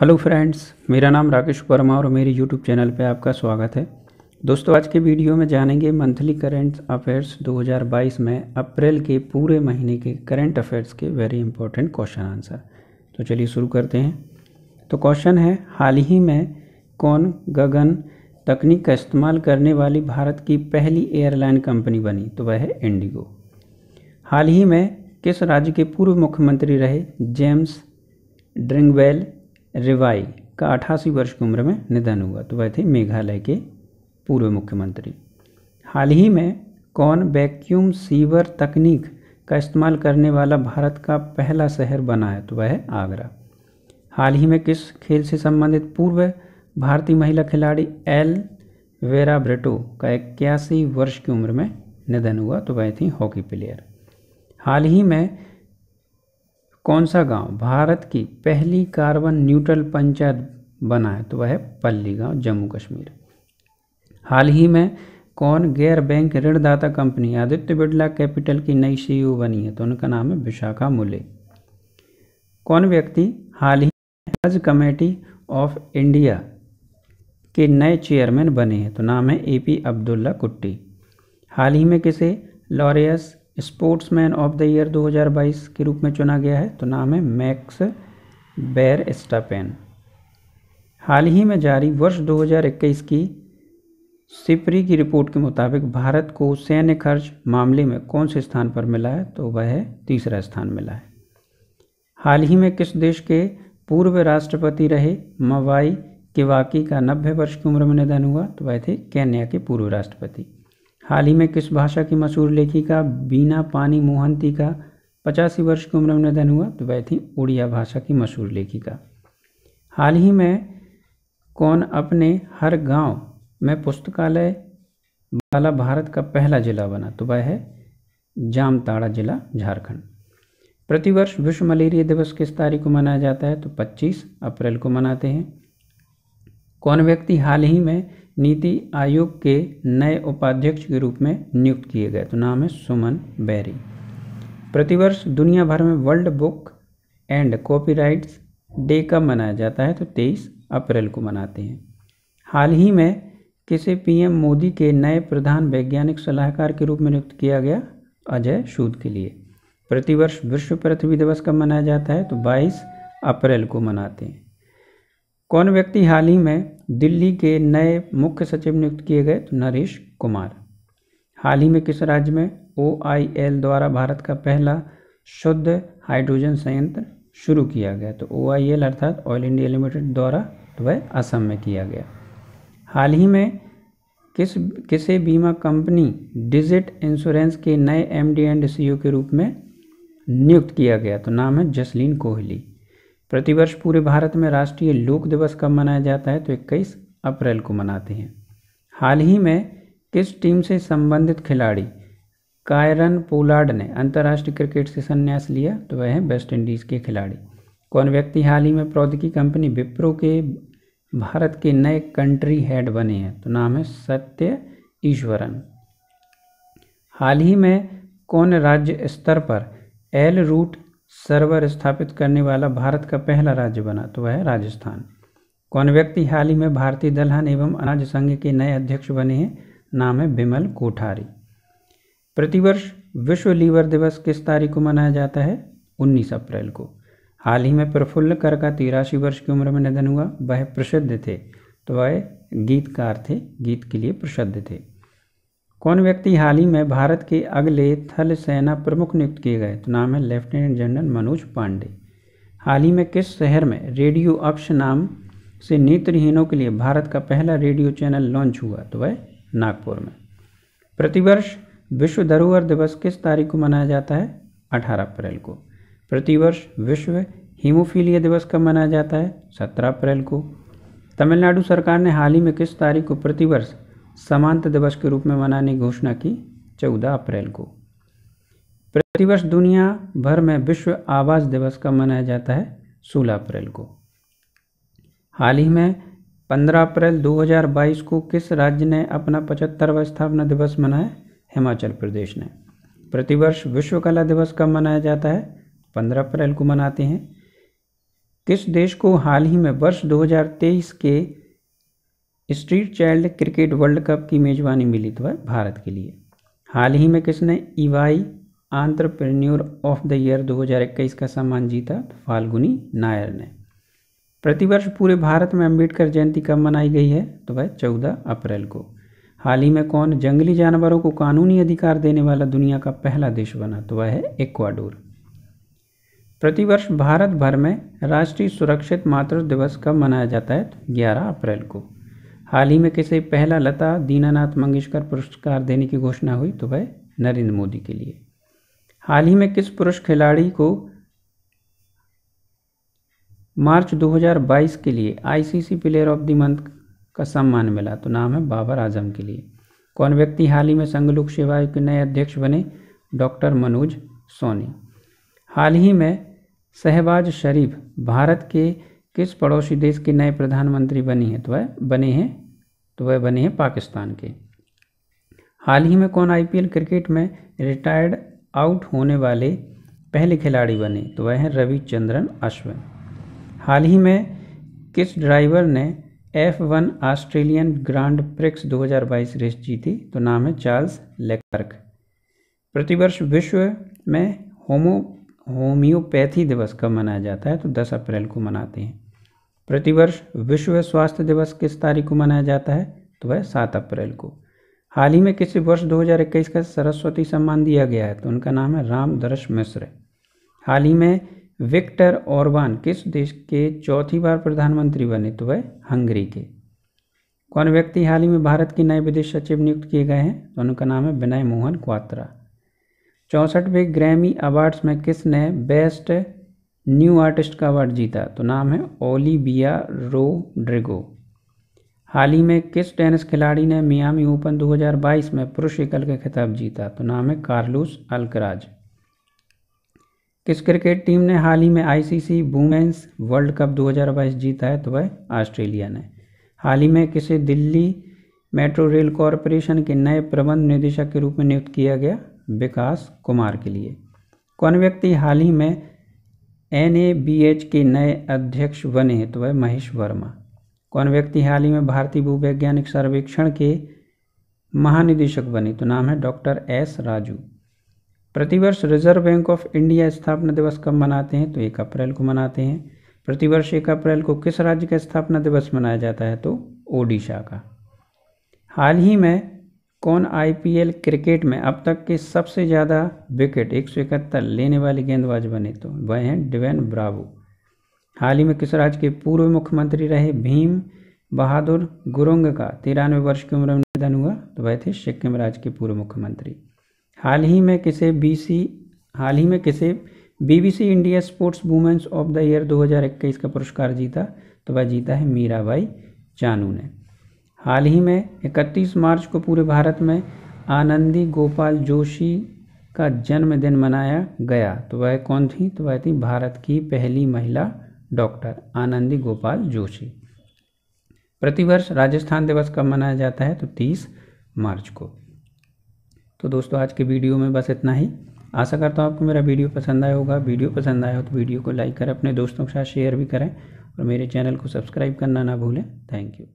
hello friends मेरा नाम राकेश वर्मा और मेरे यूट्यूब चैनल पे आपका स्वागत है दोस्तों आज के वीडियो में जानेंगे मंथली करेंट अफेयर्स 2022 में अप्रैल के पूरे महीने के करंट अफेयर्स के वेरी इंपॉर्टेंट क्वेश्चन आंसर तो चलिए शुरू करते हैं तो क्वेश्चन है हाल ही में कौन गगन तकनीक का इस्तेमाल करने वाली भारत की पहली एयरलाइन कंपनी बनी तो वह है इंडिगो हाल ही में किस राज्य के पूर्व मुख्यमंत्री रहे जेम्स ड्रिंगवेल रिवाई का अठासी वर्ष की उम्र में निधन हुआ तो वह थे मेघालय के पूर्व मुख्यमंत्री हाल ही में कौन वैक्यूम सीवर तकनीक का इस्तेमाल करने वाला भारत का पहला शहर बना है तो वह है आगरा हाल ही में किस खेल से संबंधित पूर्व भारतीय महिला खिलाड़ी एल वेरा ब्रिटो का इक्यासी वर्ष की उम्र में निधन हुआ तो वह थी हॉकी प्लेयर हाल ही में कौन सा गांव भारत की पहली कार्बन न्यूट्रल पंचायत बना है तो वह है पल्ली गांव जम्मू कश्मीर हाल ही में कौन गैर बैंक ऋणदाता कंपनी आदित्य बिड़ला कैपिटल की नई सीईओ बनी है तो उनका नाम है विशाखा मुले कौन व्यक्ति हाल ही हज कमेटी ऑफ इंडिया के नए चेयरमैन बने हैं तो नाम है ए पी अब्दुल्ला कुट्टी हाल ही में किसे Laureus sportsman of the year 2022 के रूप में चुना गया है तो नाम है मैक्स बैर स्टापेन हाल ही में जारी वर्ष 2021 की सिपरी की रिपोर्ट के मुताबिक भारत को सैन्य खर्च मामले में कौन से स्थान पर मिला है तो वह तीसरा स्थान मिला है हाल ही में किस देश के पूर्व राष्ट्रपति रहे मवाई किवाकी का नब्बे वर्ष की उम्र में निधन हुआ तो वह थे केन्या के पूर्व राष्ट्रपति हाल ही में किस भाषा की मशहूर लेखिका बीना पानी मोहंती का पचासी वर्ष की उम्र में निधन हुआ तो वह थी उड़िया भाषा की मशहूर लेखिका हाल ही में कौन अपने हर गांव में पुस्तकालय वाला भारत का पहला जिला बना तो वह है जामताड़ा जिला झारखंड प्रतिवर्ष विश्व मलेरिया दिवस किस तारीख को मनाया जाता है तो 25 अप्रैल को मनाते हैं कौन व्यक्ति हाल ही में नीति आयोग के नए उपाध्यक्ष के रूप में नियुक्त किए गए तो नाम है सुमन बैरी प्रतिवर्ष दुनिया भर में world book and copyrights day कब मनाया जाता है तो 23 अप्रैल को मनाते हैं हाल ही में किसे पीएम मोदी के नए प्रधान वैज्ञानिक सलाहकार के रूप में नियुक्त किया गया अजय शूद के लिए प्रतिवर्ष विश्व पृथ्वी दिवस कब मनाया जाता है तो 22 अप्रैल को मनाते हैं कौन व्यक्ति हाल ही में दिल्ली के नए मुख्य सचिव नियुक्त किए गए तो नरेश कुमार हाल ही में किस राज्य में ओ द्वारा भारत का पहला शुद्ध हाइड्रोजन संयंत्र शुरू किया गया तो ओ अर्थात ऑयल इंडिया लिमिटेड द्वारा तो वह असम में किया गया हाल ही में किस किसे बीमा कंपनी डिजिट इंश्योरेंस के नए एम डी एंड सी के रूप में नियुक्त किया गया तो नाम है जसलीन कोहली प्रतिवर्ष पूरे भारत में राष्ट्रीय लोक दिवस कब मनाया जाता है तो इक्कीस अप्रैल को मनाते हैं हाल ही में किस टीम से संबंधित खिलाड़ी कायरन पोलार्ड ने अंतर्राष्ट्रीय क्रिकेट से संन्यास लिया तो वह है वेस्ट इंडीज़ के खिलाड़ी कौन व्यक्ति हाल ही में प्रौद्योगिकी कंपनी विप्रो के भारत के नए कंट्री हेड बने हैं तो नाम है सत्य ईश्वरन हाल ही में कौन राज्य स्तर पर एल रूट सर्वर स्थापित करने वाला भारत का पहला राज्य बना तो वह है राजस्थान कौन व्यक्ति हाल ही में भारतीय दलहन एवं अनाज संघ के नए अध्यक्ष बने हैं नाम है बिमल कोठारी प्रतिवर्ष विश्व लीवर दिवस किस तारीख को मनाया जाता है 19 अप्रैल को हाल ही में प्रफुल्ल कर का तिरासी वर्ष की उम्र में निधन हुआ वह प्रसिद्ध थे तो वह गीतकार थे गीत के लिए प्रसिद्ध थे कौन व्यक्ति हाल ही में भारत के अगले थल सेना प्रमुख नियुक्त किए गए तो नाम है लेफ्टिनेंट जनरल मनोज पांडे हाल ही में किस शहर में रेडियो अक्ष नाम से नेत्रहीनों के लिए भारत का पहला रेडियो चैनल लॉन्च हुआ तो वह नागपुर में प्रतिवर्ष विश्व धरोहर दिवस किस तारीख को मनाया जाता है 18 अप्रैल को प्रतिवर्ष विश्व हीमोफीलिया दिवस कब मनाया जाता है 17 अप्रैल को तमिलनाडु सरकार ने हाल ही में किस तारीख को प्रतिवर्ष समानता दिवस के रूप में मनाने की घोषणा की 14 अप्रैल को प्रतिवर्ष दुनिया भर में विश्व आवास दिवस का मनाया जाता है 16 अप्रैल को हाल ही में 15 अप्रैल 2022 को किस राज्य ने अपना पचहत्तरवा स्थापना दिवस मनाया हिमाचल प्रदेश ने प्रतिवर्ष विश्व कला दिवस कब मनाया जाता है 15 अप्रैल को मनाते हैं किस देश को हाल ही में वर्ष 2023 के street child cricket world cup की मेज़बानी मिली तो है भारत के लिए हाल ही में किसने EY entrepreneur of the year 2021 का सम्मान जीता तो फाल्गुनी नायर ने प्रतिवर्ष पूरे भारत में अम्बेडकर जयंती कब मनाई गई है तो वह 14 अप्रैल को हाल ही में कौन जंगली जानवरों को कानूनी अधिकार देने वाला दुनिया का पहला देश बना तो वह है इक्वाडोर प्रतिवर्ष भारत भर में राष्ट्रीय सुरक्षित मातृ दिवस कब मनाया जाता है तो 11 अप्रैल को हाल ही में किसे पहला लता दीनानाथ मंगेशकर पुरस्कार देने की घोषणा हुई तो वह नरेंद्र मोदी के लिए हाल ही में किस पुरुष खिलाड़ी को मार्च 2022 के लिए ICC player of the month का सम्मान मिला तो नाम है बाबर आजम के लिए कौन व्यक्ति हाल ही में संघ लोक सेवा आयोग के नए अध्यक्ष बने डॉक्टर मनोज सोनी हाल ही में शहबाज शरीफ भारत के किस पड़ोसी देश के नए प्रधानमंत्री बनी है तो वह बने हैं तो वह बने हैं पाकिस्तान के हाल ही में कौन आईपीएल क्रिकेट में रिटायर्ड आउट होने वाले पहले खिलाड़ी बने तो वह हैं रविचंद्रन अश्विन हाल ही में किस ड्राइवर ने F one Australian grand prix 2022 race जीती तो नाम है चार्ल्स लेकर्क प्रतिवर्ष विश्व में होमो होम्योपैथी दिवस कब मनाया जाता है तो 10 अप्रैल को मनाते हैं प्रतिवर्ष विश्व स्वास्थ्य दिवस किस तारीख को मनाया जाता है तो वह सात अप्रैल को हाल ही में किसी वर्ष 2021 का सरस्वती सम्मान दिया गया है तो उनका नाम है रामदर्श मिश्र हाल ही में विक्टर ऑर्बान किस देश के चौथी बार प्रधानमंत्री बने तो वह हंगरी के कौन व्यक्ति हाल ही में भारत के नए विदेश सचिव नियुक्त किए गए हैं तो उनका नाम है विनय मोहन क्वात्रा चौंसठवें ग्रैमी अवार्ड्स में किसने बेस्ट न्यू आर्टिस्ट का अवार्ड जीता तो नाम है रो रोड्रिगो हाल ही में किस टेनिस खिलाड़ी ने मियामी ओपन 2022 में पुरुष एकल का खिताब जीता तो नाम है कार्लोस अलकराज किस क्रिकेट टीम ने हाल ही में आईसीसी वुमेन्स वर्ल्ड कप 2022 जीता है तो वह ऑस्ट्रेलिया ने हाल ही में किसे दिल्ली मेट्रो रेल कॉरपोरेशन के नए प्रबंध निदेशक के रूप में नियुक्त किया गया विकास कुमार के लिए कौन व्यक्ति हाल ही में एच के नए अध्यक्ष बने तो वह महेश वर्मा कौन व्यक्ति हाल ही में भारतीय भूवैज्ञानिक सर्वेक्षण के महानिदेशक बने तो नाम है डॉक्टर एस राजू प्रतिवर्ष रिजर्व बैंक ऑफ इंडिया स्थापना दिवस कब मनाते हैं तो एक अप्रैल को मनाते हैं प्रतिवर्ष एक अप्रैल को किस राज्य का स्थापना दिवस मनाया जाता है तो ओडिशा का हाल ही में कौन आईपीएल क्रिकेट में अब तक के सबसे ज़्यादा विकेट एक सौ इकहत्तर लेने वाले गेंदबाज बने तो वह हैं डिवेन ब्रावो हाल ही में किस राज्य के पूर्व मुख्यमंत्री रहे भीम बहादुर गुरुंग का तिरानवे वर्ष की उम्र में निधन हुआ तो वह थे सिक्किम राज्य के पूर्व मुख्यमंत्री हाल ही में किसे बीसी हाल ही में किसे BBC India sports women's of the year 2021 का पुरस्कार जीता तो वह जीता है मीराबाई चानू ने हाल ही में 31 मार्च को पूरे भारत में आनंदी गोपाल जोशी का जन्मदिन मनाया गया तो वह कौन थी तो वह थी भारत की पहली महिला डॉक्टर आनंदी गोपाल जोशी प्रतिवर्ष राजस्थान दिवस कब मनाया जाता है तो 30 मार्च को तो दोस्तों आज के वीडियो में बस इतना ही आशा करता हूँ आपको मेरा वीडियो पसंद आया होगा वीडियो पसंद आया हो तो वीडियो को लाइक करें अपने दोस्तों के साथ शेयर भी करें और मेरे चैनल को सब्सक्राइब करना ना भूलें थैंक यू